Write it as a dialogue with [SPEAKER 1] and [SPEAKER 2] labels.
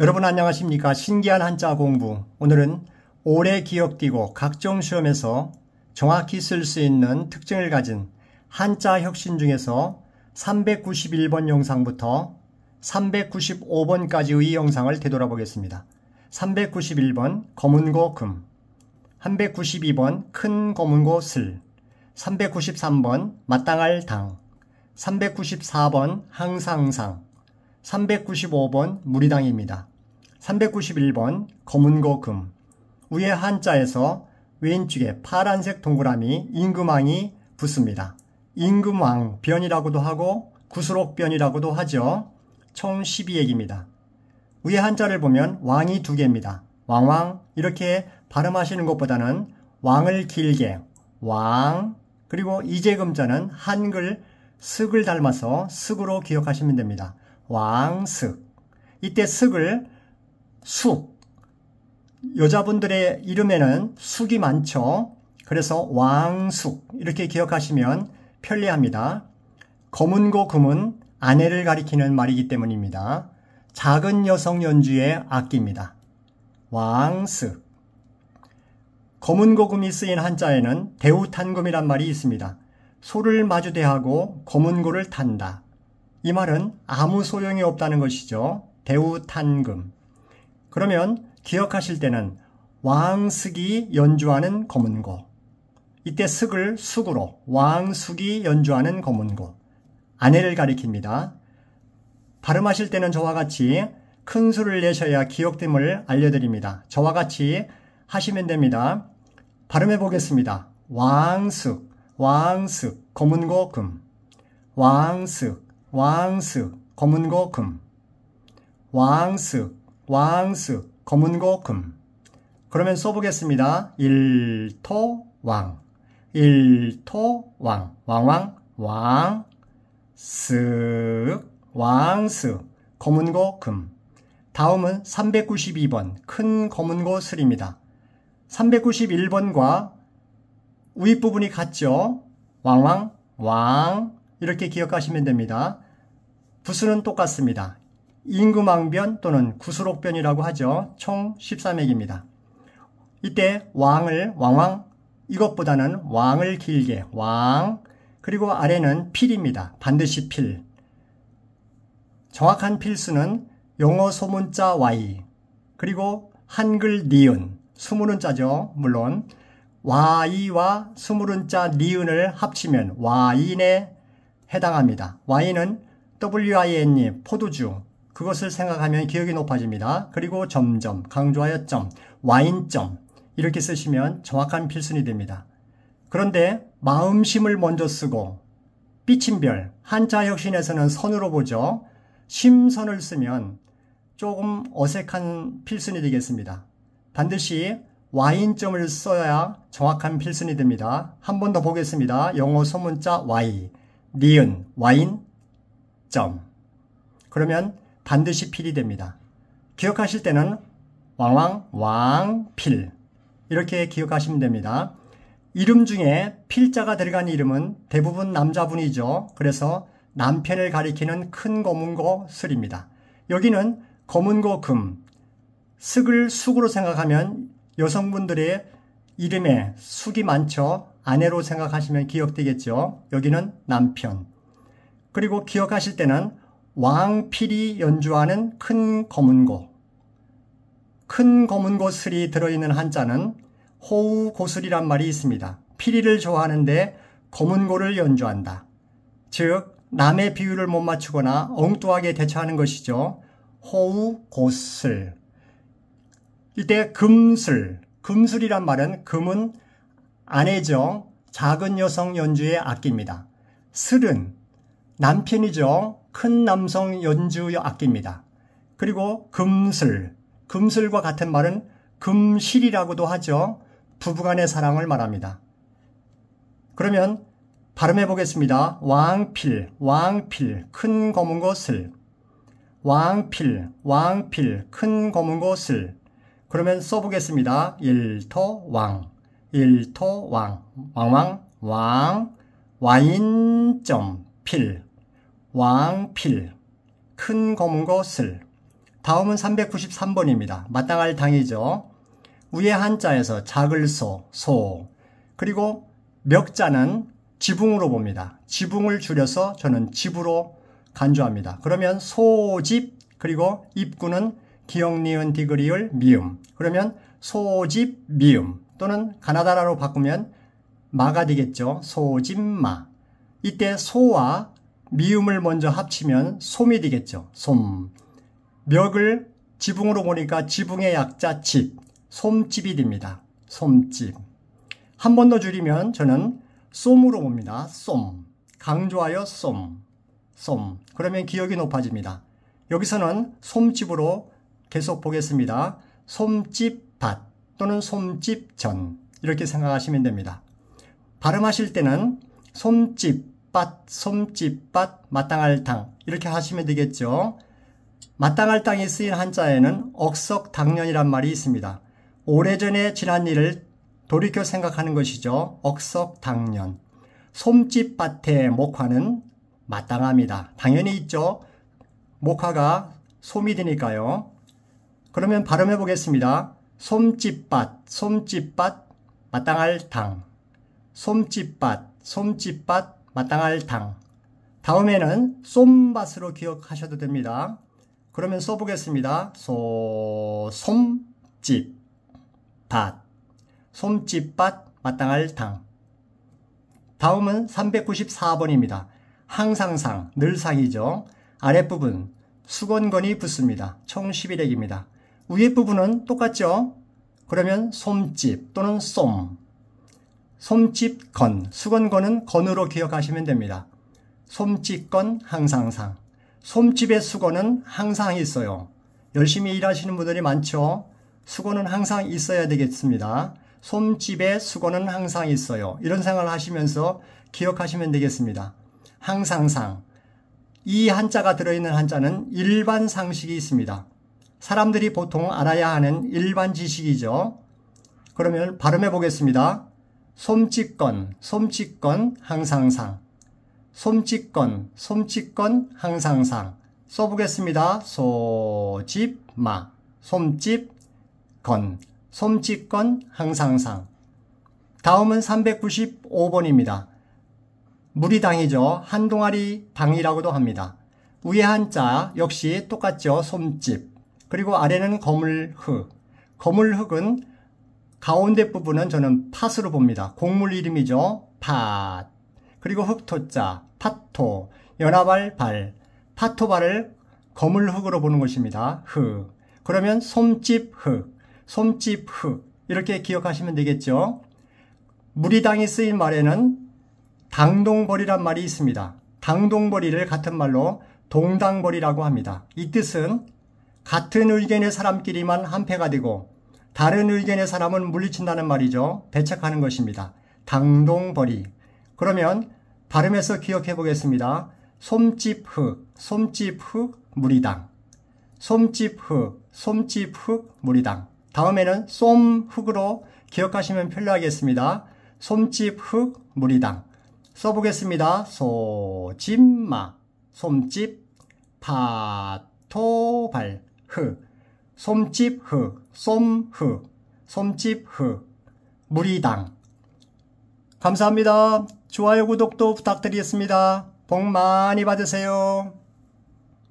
[SPEAKER 1] 여러분 안녕하십니까? 신기한 한자 공부. 오늘은 오래 기억되고 각종 시험에서 정확히 쓸 수 있는 특징을 가진 한자 혁신 중에서 391번 영상부터 395번까지의 영상을 되돌아보겠습니다. 391번 검은고 금 392번 큰 검은고 슬 393번 마땅할 당 394번 항상상 395번 무리당입니다. 391번 검은고금 위에 한자에서 왼쪽에 파란색 동그라미 임금왕이 붙습니다. 임금왕 변이라고도 하고 구수록변이라고도 하죠. 총 12액입니다. 위에 한자를 보면 왕이 두 개입니다. 왕왕 이렇게 발음하시는 것보다는 왕을 길게 왕 그리고 이재금자는 한글 슥을 닮아서 슥으로 기억하시면 됩니다. 왕숙 이때 숙을 숙. 여자분들의 이름에는 숙이 많죠. 그래서 왕숙 이렇게 기억하시면 편리합니다. 검은고 금은 아내를 가리키는 말이기 때문입니다. 작은 여성 연주의 악기입니다. 왕숙 검은고금이 쓰인 한자에는 대우탄금이란 말이 있습니다. 소를 마주대하고 검은고를 탄다. 이 말은 아무 소용이 없다는 것이죠. 대우탄금. 그러면 기억하실 때는 왕숙이 연주하는 검은고. 이때 숙을 숙으로 왕숙이 연주하는 검은고. 아내를 가리킵니다. 발음하실 때는 저와 같이 큰 수를 내셔야 기억됨을 알려드립니다. 저와 같이 하시면 됩니다. 발음해 보겠습니다. 왕숙, 왕숙, 검은고 금, 왕숙, 왕스 검은 거금 왕스 왕스 검은 거금 그러면 써보겠습니다. 일토왕 일토왕 왕왕 왕스 왕스 검은 거금 다음은 392번 큰 검은 거슬입니다. 391번과 윗부분이 같죠? 왕왕 왕 이렇게 기억하시면 됩니다. 부수는 똑같습니다. 인구망변 또는 구수록변이라고 하죠. 총 13액입니다. 이때 왕을 왕왕 이것보다는 왕을 길게 왕 그리고 아래는 필입니다. 반드시 필. 정확한 필수는 영어 소문자 Y 그리고 한글 니은 2 0은 자죠. 물론 Y와 2 0은자 니은을 합치면 Y에 해당합니다. Y는 WIN님, e, 포도주. 그것을 생각하면 기억이 높아집니다. 그리고 점점, 강조하여 점, 와인점. 이렇게 쓰시면 정확한 필순이 됩니다. 그런데 마음심을 먼저 쓰고 삐침 별, 한자 혁신에서는 선으로 보죠. 심선을 쓰면 조금 어색한 필순이 되겠습니다. 반드시 와인점을 써야 정확한 필순이 됩니다. 한 번 더 보겠습니다. 영어 소문자 Y, 니은, 와인, 점 그러면 반드시 필이 됩니다. 기억하실 때는 왕왕 왕필 이렇게 기억하시면 됩니다. 이름 중에 필자가 들어간 이름은 대부분 남자분이죠. 그래서 남편을 가리키는 큰거문고 슬입니다. 여기는 거문고 금, 슥을 숙으로 생각하면 여성분들의 이름에 숙이 많죠. 아내로 생각하시면 기억되겠죠. 여기는 남편. 그리고 기억하실 때는 왕필이 연주하는 큰검은고큰검은고슬이 들어있는 한자는 호우고슬이란 말이 있습니다. 피리를 좋아하는데 검은고를 연주한다. 즉, 남의 비율을못 맞추거나 엉뚱하게 대처하는 것이죠. 호우고슬. 이때 금슬. 금슬이란 말은 금은 아내정 작은 여성 연주의 악기입니다. 슬은 남편이죠. 큰 남성 연주 악기입니다. 그리고 금슬, 금슬과 같은 말은 금실이라고도 하죠. 부부간의 사랑을 말합니다. 그러면 발음해 보겠습니다. 왕필, 왕필, 큰 검은 것을. 왕필, 왕필, 큰 검은 것을. 그러면 써보겠습니다. 일토왕, 일토왕, 왕왕, 왕, 와인점, 필, 왕필, 큰 검은 것을. 다음은 393번입니다. 마땅할 당이죠. 위에 한자에서 작을 소, 소. 그리고 멱자는 지붕으로 봅니다. 지붕을 줄여서 저는 집으로 간주합니다. 그러면 소집 그리고 입구는 기역 니은 디그리을 미음. 그러면 소집 미음 또는 가나다라로 바꾸면 마가 되겠죠. 소집마. 이때 소와 미음을 먼저 합치면 솜이 되겠죠. 솜. 멱을 지붕으로 보니까 지붕의 약자 집, 솜집이 됩니다. 솜집. 한 번 더 줄이면 저는 솜으로 봅니다. 솜. 강조하여 솜. 솜. 그러면 기억이 높아집니다. 여기서는 솜집으로 계속 보겠습니다. 솜집 밭 또는 솜집 전. 이렇게 생각하시면 됩니다. 발음하실 때는 솜집 밭, 솜집밭, 마땅할 당 이렇게 하시면 되겠죠. 마땅할 땅이 쓰인 한자에는 억석당년이란 말이 있습니다. 오래전에 지난 일을 돌이켜 생각하는 것이죠. 억석당년. 솜집밭에 목화는 마땅합니다. 당연히 있죠. 목화가 솜이 되니까요. 그러면 발음해 보겠습니다. 솜집밭, 솜집밭, 마땅할 당. 솜집밭, 솜집밭, 마땅할 당. 다음에는 솜밭으로 기억하셔도 됩니다. 그러면 써보겠습니다. 소, 솜집, 밭. 솜집밭, 마땅할 당. 다음은 394번입니다. 항상상, 늘상이죠. 아랫부분, 수건건이 붙습니다. 총 11액입니다. 위에 부분은 똑같죠? 그러면 솜집 또는 솜, 솜집건, 수건건은 건으로 기억하시면 됩니다. 솜집건 항상상. 솜집의 수건은 항상 있어요. 열심히 일하시는 분들이 많죠. 수건은 항상 있어야 되겠습니다. 솜집의 수건은 항상 있어요. 이런 생각을 하시면서 기억하시면 되겠습니다. 항상상. 이 한자가 들어있는 한자는 일반 상식이 있습니다. 사람들이 보통 알아야 하는 일반 지식이죠. 그러면 발음해 보겠습니다. 솜찌건, 솜찌건, 항상상. 솜찌건, 솜찌건, 항상상. 써보겠습니다. 소집마, 솜집건, 솜찌건, 항상상. 다음은 395번입니다. 무리당이죠. 한동아리 당이라고도 합니다. 위에 한자 역시 똑같죠. 솜집. 그리고 아래는 거물흙. 거물흙은 가운데 부분은 저는 팥으로 봅니다. 곡물 이름이죠. 팥. 그리고 흙토자, 파토, 연화발, 발, 파토발을 거물 흙으로 보는 것입니다. 흙. 그러면 솜집 흙, 솜집 흙. 이렇게 기억하시면 되겠죠. 무리당이 쓰인 말에는 당동벌이란 말이 있습니다. 당동벌이를 같은 말로 동당벌이라고 합니다. 이 뜻은 같은 의견의 사람끼리만 한패가 되고 다른 의견의 사람은 물리친다는 말이죠. 배척하는 것입니다. 당동벌이. 그러면 발음에서 기억해 보겠습니다. 솜집흙, 솜집흙, 무리당. 솜집흙, 솜집흙, 무리당. 다음에는 솜흙으로 기억하시면 편리하겠습니다. 솜집흙, 무리당. 써보겠습니다. 소집마, 솜집, 파토발, 흙. 솜집흐, 솜흐, 솜집흐, 무리당. 감사합니다. 좋아요, 구독도 부탁드리겠습니다. 복 많이 받으세요.